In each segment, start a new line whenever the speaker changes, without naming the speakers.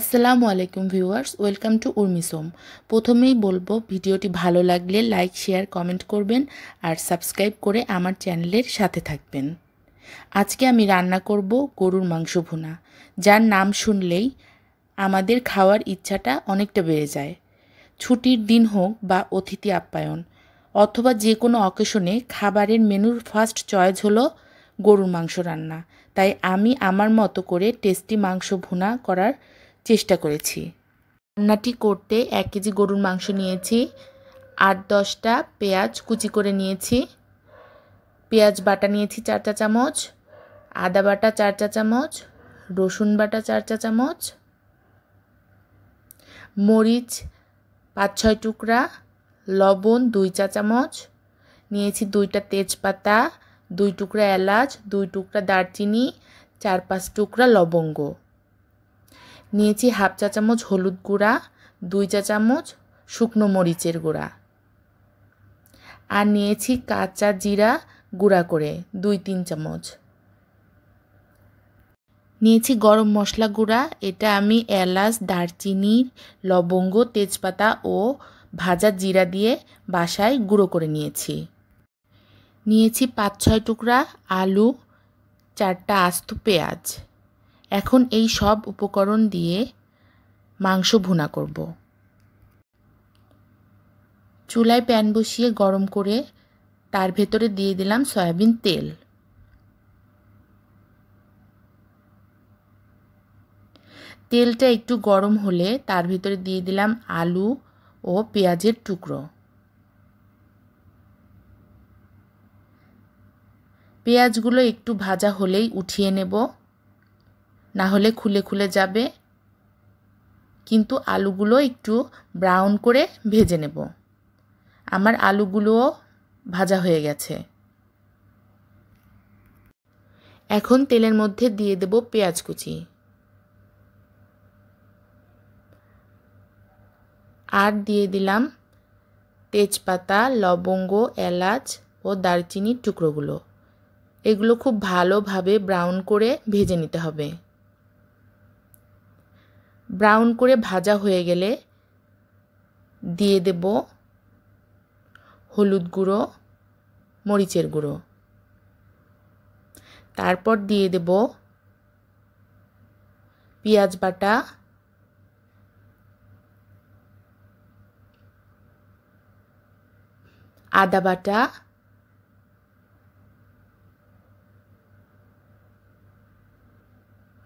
আসসালামু আলাইকুম viewers welcome to উর্মিসোম প্রথমেই বলবো ভিডিওটি ভালো লাগলে লাইক শেয়ার কমেন্ট করবেন আর সাবস্ক্রাইব করে আমার চ্যানেলের সাথে থাকবেন আজকে আমি রান্না করব গরুর মাংস ভুনা যার নাম শুনলেই আমাদের খাওয়ার ইচ্ছাটা অনেকটা বেড়ে যায় ছুটির দিন হোক বা অতিথি আপ্যায়ন অথবা যে কোনো অকেশনে খাবারের মেনুর ফার্স্ট চয়েস হলো গরুর মাংস রান্না তাই আমি আমার মতো করে টেস্টি মাংস ভুনা করার চেষ্টা করেছি রান্নাটি করতে এক কেজি গরুর মাংস নিয়েছি আট দশটা পেঁয়াজ কুচি করে নিয়েছি পেঁয়াজ বাটা নিয়েছি চার চা চামচ আদা বাটা চার চা চামচ রসুন বাটা চার চা চামচ মরিচ পাঁচ ছয় টুকরা লবণ দুই চা চামচ নিয়েছি দুইটা তেজপাতা দুই টুকরা এলাচ দুই টুকরা দারচিনি চার পাঁচ টুকরা লবঙ্গ নিয়েছি হাফ চা চামচ হলুদ গুঁড়া দুই চা চামচ শুকনো মরিচের গুঁড়া আর নিয়েছি কাঁচা জিরা গুঁড়া করে দুই তিন চামচ নিয়েছি গরম মশলা গুঁড়া এটা আমি এলাচ দারচিনি লবঙ্গ তেজপাতা ও ভাজা জিরা দিয়ে বাসায় গুঁড়ো করে নিয়েছি নিয়েছি পাঁচ ছয় টুকরা আলু চারটা আস্ত পেঁয়াজ এখন এই সব উপকরণ দিয়ে মাংস ভুনা করব চুলায় প্যান বসিয়ে গরম করে তার ভেতরে দিয়ে দিলাম সয়াবিন তেল তেলটা একটু গরম হলে তার ভিতরে দিয়ে দিলাম আলু ও পেঁয়াজের টুকরো পেঁয়াজগুলো একটু ভাজা হলেই উঠিয়ে নেব না হলে খুলে খুলে যাবে কিন্তু আলুগুলো একটু ব্রাউন করে ভেজে নেব আমার আলুগুলোও ভাজা হয়ে গেছে এখন তেলের মধ্যে দিয়ে দেব পেঁয়াজ কুচি আর দিয়ে দিলাম তেজপাতা লবঙ্গ এলাচ ও দারচিনির টুকরোগুলো এগুলো খুব ভালোভাবে ব্রাউন করে ভেজে নিতে হবে ব্রাউন করে ভাজা হয়ে গেলে দিয়ে দেব হলুদ গুঁড়ো মরিচের গুঁড়ো তারপর দিয়ে দেব পেঁয়াজ বাটা আদা বাটা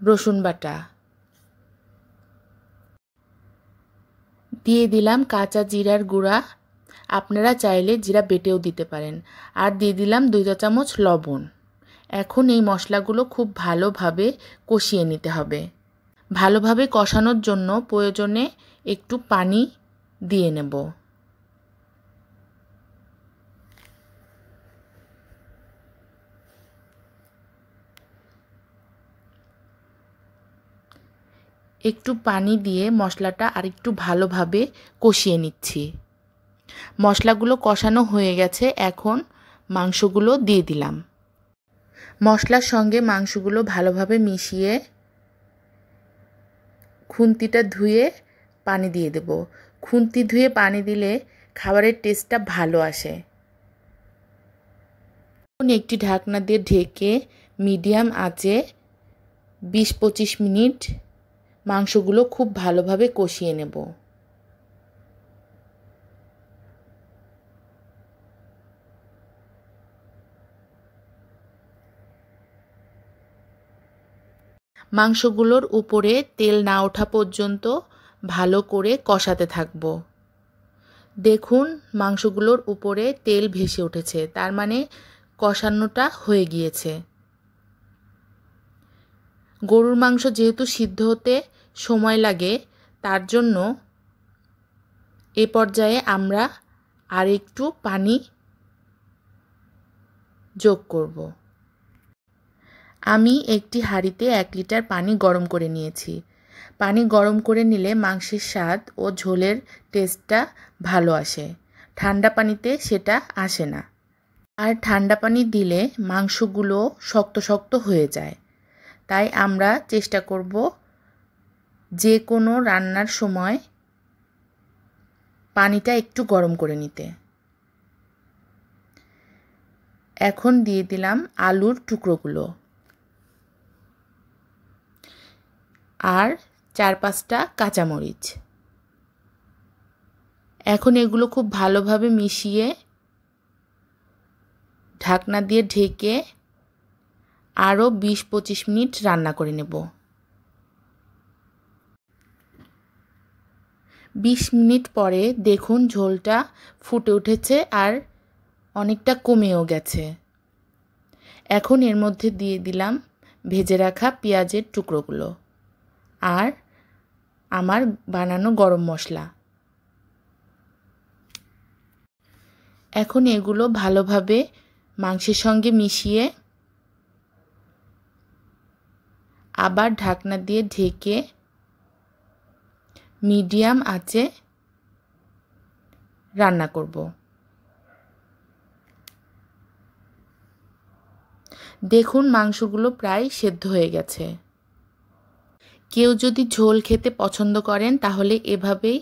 রসুন বাটা দিয়ে দিলাম কাঁচা জিরার গুঁড়া আপনারা চাইলে জিরা বেটেও দিতে পারেন আর দিয়ে দিলাম দুই চা চামচ লবণ এখন এই মশলাগুলো খুব ভালোভাবে কষিয়ে নিতে হবে ভালোভাবে কষানোর জন্য প্রয়োজনে একটু পানি দিয়ে নেব একটু পানি দিয়ে মশলাটা আর একটু ভালোভাবে কষিয়ে নিচ্ছি মশলাগুলো কষানো হয়ে গেছে এখন মাংসগুলো দিয়ে দিলাম মশলার সঙ্গে মাংসগুলো ভালোভাবে মিশিয়ে খুন্তিটা ধুয়ে পানি দিয়ে দেব খুন্তি ধুয়ে পানি দিলে খাবারের টেস্টটা ভালো আসে একটি ঢাকনা দিয়ে ঢেকে মিডিয়াম আঁচে বিশ পঁচিশ মিনিট মাংসগুলো খুব ভালোভাবে কষিয়ে নেব মাংসগুলোর উপরে তেল না ওঠা পর্যন্ত ভালো করে কষাতে থাকব দেখুন মাংসগুলোর উপরে তেল ভেসে উঠেছে তার মানে কষানোটা হয়ে গিয়েছে গরুর মাংস যেহেতু সিদ্ধ হতে সময় লাগে তার জন্য এ পর্যায়ে আমরা আর একটু পানি যোগ করব আমি একটি হাঁড়িতে এক লিটার পানি গরম করে নিয়েছি পানি গরম করে নিলে মাংসের স্বাদ ও ঝোলের টেস্টটা ভালো আসে ঠান্ডা পানিতে সেটা আসে না আর ঠান্ডা পানি দিলে মাংসগুলো শক্ত শক্ত হয়ে যায় তাই আমরা চেষ্টা করব যে কোনো রান্নার সময় পানিটা একটু গরম করে নিতে এখন দিয়ে দিলাম আলুর টুকরোগুলো আর চার পাঁচটা কাঁচামরিচ এখন এগুলো খুব ভালোভাবে মিশিয়ে ঢাকনা দিয়ে ঢেকে আরও বিশ পঁচিশ মিনিট রান্না করে নেব বিশ মিনিট পরে দেখুন ঝোলটা ফুটে উঠেছে আর অনেকটা কমেও গেছে এখন এর মধ্যে দিয়ে দিলাম ভেজে রাখা পেঁয়াজের টুকরোগুলো আর আমার বানানো গরম মশলা এখন এগুলো ভালোভাবে মাংসের সঙ্গে মিশিয়ে আবার ঢাকনা দিয়ে ঢেকে মিডিয়াম আঁচে রান্না করব দেখুন মাংসগুলো প্রায় সেদ্ধ হয়ে গেছে কেউ যদি ঝোল খেতে পছন্দ করেন তাহলে এভাবেই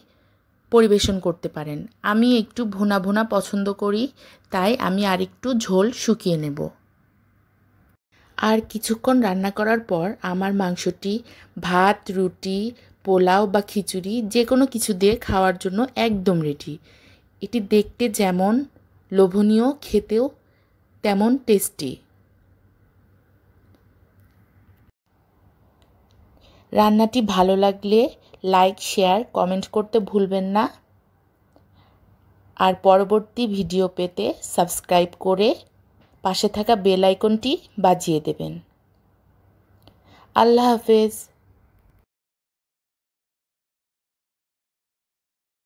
পরিবেশন করতে পারেন আমি একটু ভুনা ভুনা পছন্দ করি তাই আমি আরেকটু ঝোল শুকিয়ে নেব আর কিছুক্ষণ রান্না করার পর আমার মাংসটি ভাত রুটি পোলাও বা খিচুড়ি যে কোনো কিছু দিয়ে খাওয়ার জন্য একদম রেডি এটি দেখতে যেমন লোভনীয় খেতেও তেমন টেস্টি রান্নাটি ভালো লাগলে লাইক শেয়ার কমেন্ট করতে ভুলবেন না আর পরবর্তী ভিডিও পেতে সাবস্ক্রাইব করে পাশে থাকা বেল আইকনটি বাজিয়ে দেবেন আল্লাহ হাফেজ